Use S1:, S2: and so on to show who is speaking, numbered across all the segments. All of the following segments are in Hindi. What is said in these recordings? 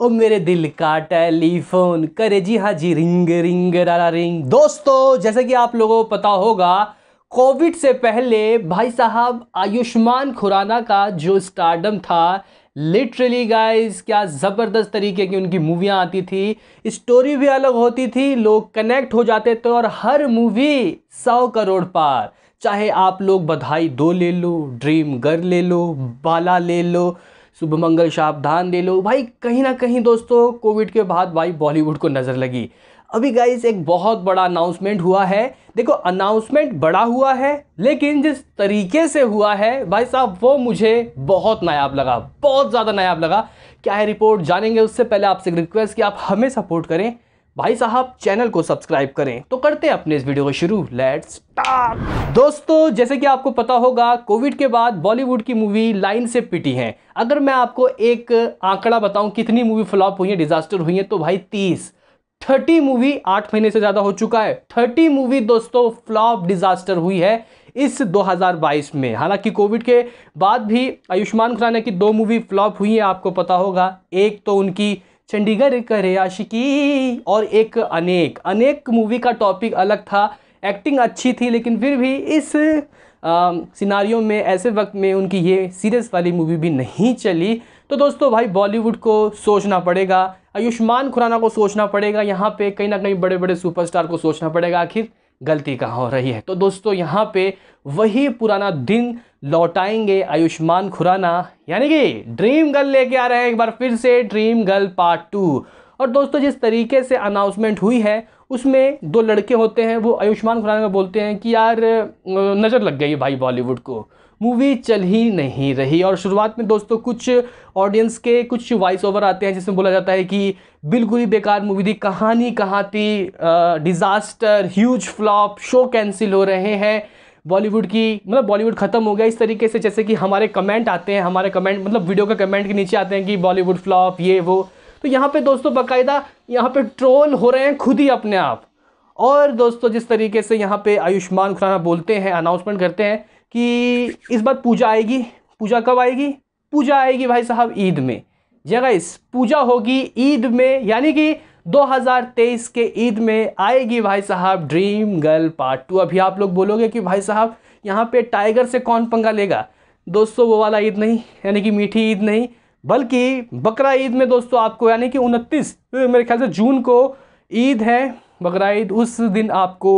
S1: ओ मेरे दिल का टेलीफोन करे जी हाँ जी रिंग रिंग रारा रिंग दोस्तों जैसे कि आप लोगों को पता होगा कोविड से पहले भाई साहब आयुष्मान खुराना का जो स्टार्डम था लिटरली गाइस क्या ज़बरदस्त तरीके की उनकी मूवियाँ आती थी स्टोरी भी अलग होती थी लोग कनेक्ट हो जाते थे और हर मूवी सौ करोड़ पार चाहे आप लोग बधाई दो ले लो ड्रीम गर्ल ले लो बाला ले लो शुभ मंगल शाप धान ले लो भाई कहीं ना कहीं दोस्तों कोविड के बाद भाई बॉलीवुड को नज़र लगी अभी गाइस एक बहुत बड़ा अनाउंसमेंट हुआ है देखो अनाउंसमेंट बड़ा हुआ है लेकिन जिस तरीके से हुआ है भाई साहब वो मुझे बहुत नायाब लगा बहुत ज़्यादा नायाब लगा क्या है रिपोर्ट जानेंगे उससे पहले आपसे रिक्वेस्ट कि आप हमें सपोर्ट करें भाई साहब चैनल को सब्सक्राइब करें तो करते हैं अपने इस वीडियो को शुरू लेट्स स्टार्ट दोस्तों जैसे कि आपको पता होगा कोविड के बाद बॉलीवुड की मूवी लाइन से पिटी है अगर मैं आपको एक आंकड़ा बताऊं कितनी मूवी फ्लॉप हुई है डिजास्टर हुई है तो भाई तीस थर्टी मूवी आठ महीने से ज़्यादा हो चुका है थर्टी मूवी दोस्तों फ्लॉप डिजास्टर हुई है इस 2022 में हालांकि कोविड के बाद भी आयुष्मान खुराना की दो मूवी फ्लॉप हुई है आपको पता होगा एक तो उनकी चंडीगढ़ करे आशिकी और एक अनेक अनेक मूवी का टॉपिक अलग था एक्टिंग अच्छी थी लेकिन फिर भी इस सिनारियों में ऐसे वक्त में उनकी ये सीरियस वाली मूवी भी नहीं चली तो दोस्तों भाई बॉलीवुड को सोचना पड़ेगा आयुष्मान खुराना को सोचना पड़ेगा यहाँ पे कहीं ना कहीं बड़े बड़े सुपरस्टार को सोचना पड़ेगा आखिर गलती कहाँ हो रही है तो दोस्तों यहाँ पे वही पुराना दिन लौटाएंगे आयुष्मान खुराना यानी कि ड्रीम गर्ल लेके आ रहे हैं एक बार फिर से ड्रीम गर्ल पार्ट टू और दोस्तों जिस तरीके से अनाउंसमेंट हुई है उसमें दो लड़के होते हैं वो आयुष्मान खुराना को बोलते हैं कि यार नज़र लग गई भाई बॉलीवुड को मूवी चल ही नहीं रही और शुरुआत में दोस्तों कुछ ऑडियंस के कुछ वॉइस ओवर आते हैं जिसमें बोला जाता है कि बिल्कुल ही बेकार मूवी थी कहानी कहाँ थी disaster huge flop show cancel हो रहे हैं बॉलीवुड की मतलब बॉलीवुड ख़त्म हो गया इस तरीके से जैसे कि हमारे कमेंट आते हैं हमारे कमेंट मतलब वीडियो के कमेंट के नीचे आते हैं कि बॉलीवुड फ्लॉप ये वो तो यहाँ पे दोस्तों बाकायदा यहाँ पे ट्रोल हो रहे हैं खुद ही अपने आप और दोस्तों जिस तरीके से यहाँ पे आयुष्मान खुराना बोलते हैं अनाउंसमेंट करते हैं कि इस बार पूजा आएगी पूजा कब आएगी पूजा आएगी भाई साहब ईद में जगह इस पूजा होगी ईद में यानी कि 2023 के ईद में आएगी भाई साहब ड्रीम गर्ल पार्ट टू अभी आप लोग बोलोगे कि भाई साहब यहाँ पे टाइगर से कौन पंगा लेगा दोस्तों वो वाला ईद नहीं यानी कि मीठी ईद नहीं बल्कि बकरा ईद में दोस्तों आपको यानी कि उनतीस मेरे ख्याल से जून को ईद है बकरा ईद उस दिन आपको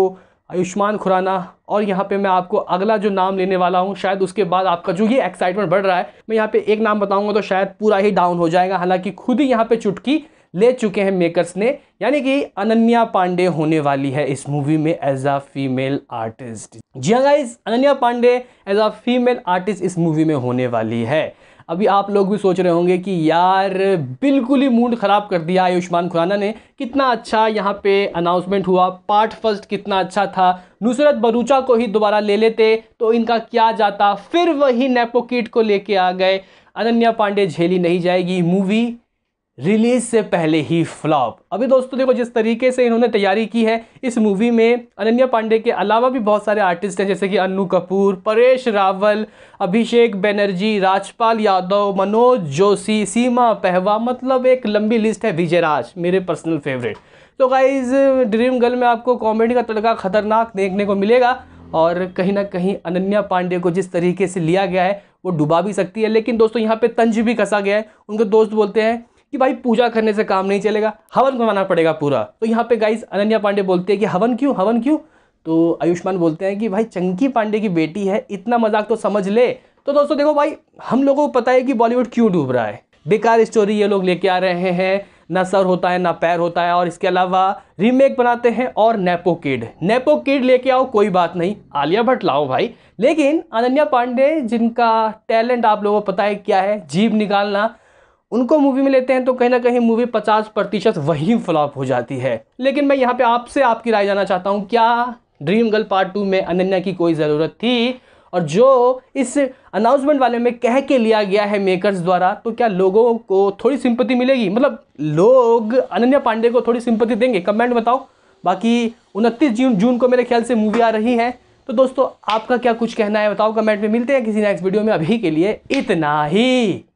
S1: आयुष्मान खुराना और यहाँ पे मैं आपको अगला जो नाम लेने वाला हूँ शायद उसके बाद आपका जो ये एक्साइटमेंट बढ़ रहा है मैं यहाँ पे एक नाम बताऊँगा तो शायद पूरा ही डाउन हो जाएगा हालांकि खुद ही यहाँ पे चुटकी ले चुके हैं मेकर्स ने यानी कि अनन्या पांडे होने वाली है इस मूवी में एज अ फीमेल आर्टिस्ट जी हाँ guys Ananya Pandey as a female artist इस मूवी में होने वाली है अभी आप लोग भी सोच रहे होंगे कि यार बिल्कुल ही मूड ख़राब कर दिया आयुष्मान खुराना ने कितना अच्छा यहाँ पे अनाउंसमेंट हुआ पार्ट फर्स्ट कितना अच्छा था नुसरत बरूचा को ही दोबारा ले लेते तो इनका क्या जाता फिर वही नेपोकिट को लेके आ गए अनन्या पांडे झेली नहीं जाएगी मूवी रिलीज से पहले ही फ्लॉप अभी दोस्तों देखो जिस तरीके से इन्होंने तैयारी की है इस मूवी में अनन्या पांडे के अलावा भी बहुत सारे आर्टिस्ट हैं जैसे कि अन्नू कपूर परेश रावल अभिषेक बनर्जी राजपाल यादव मनोज जोशी सीमा पहवा मतलब एक लंबी लिस्ट है विजयराज मेरे पर्सनल फेवरेट तो गाइज ड्रीम गर्ल में आपको कॉमेडी का तड़का खतरनाक देखने को मिलेगा और कहीं ना कहीं अनन्या पांडे को जिस तरीके से लिया गया है वो डुबा भी सकती है लेकिन दोस्तों यहाँ पे तंज भी कसा गया है उनके दोस्त बोलते हैं कि भाई पूजा करने से काम नहीं चलेगा हवन करवाना पड़ेगा पूरा तो यहाँ पे गाइस अनन्या पांडे बोलते हैं कि हवन क्यों हवन क्यों तो आयुष्मान बोलते हैं कि भाई चंकी पांडे की बेटी है इतना मजाक तो समझ ले तो दोस्तों देखो भाई हम लोगों को पता है कि बॉलीवुड क्यों डूब रहा है बेकार स्टोरी ये लोग लेके आ रहे हैं ना सर होता है ना पैर होता है और इसके अलावा रीमेक बनाते हैं और नेपो किड नेपो किड लेके आओ कोई बात नहीं आलिया भट्ट लाओ भाई लेकिन अनन्या पांडे जिनका टैलेंट आप लोगों को पता है क्या है जीभ निकालना उनको मूवी में लेते हैं तो कहीं ना कहीं मूवी पचास प्रतिशत वहीं फ्लॉप हो जाती है लेकिन मैं यहाँ पे आपसे आपकी राय जानना चाहता हूँ क्या ड्रीम गर्ल पार्ट टू में अनन्या की कोई ज़रूरत थी और जो इस अनाउंसमेंट वाले में कह के लिया गया है मेकर्स द्वारा तो क्या लोगों को थोड़ी सिंपति मिलेगी मतलब लोग अनन्या पांडे को थोड़ी सिंपति देंगे कमेंट बताओ बाकी उनतीस जून जून को मेरे ख्याल से मूवी आ रही है तो दोस्तों आपका क्या कुछ कहना है बताओ कमेंट में मिलते हैं किसी नेक्स्ट वीडियो में अभी के लिए इतना ही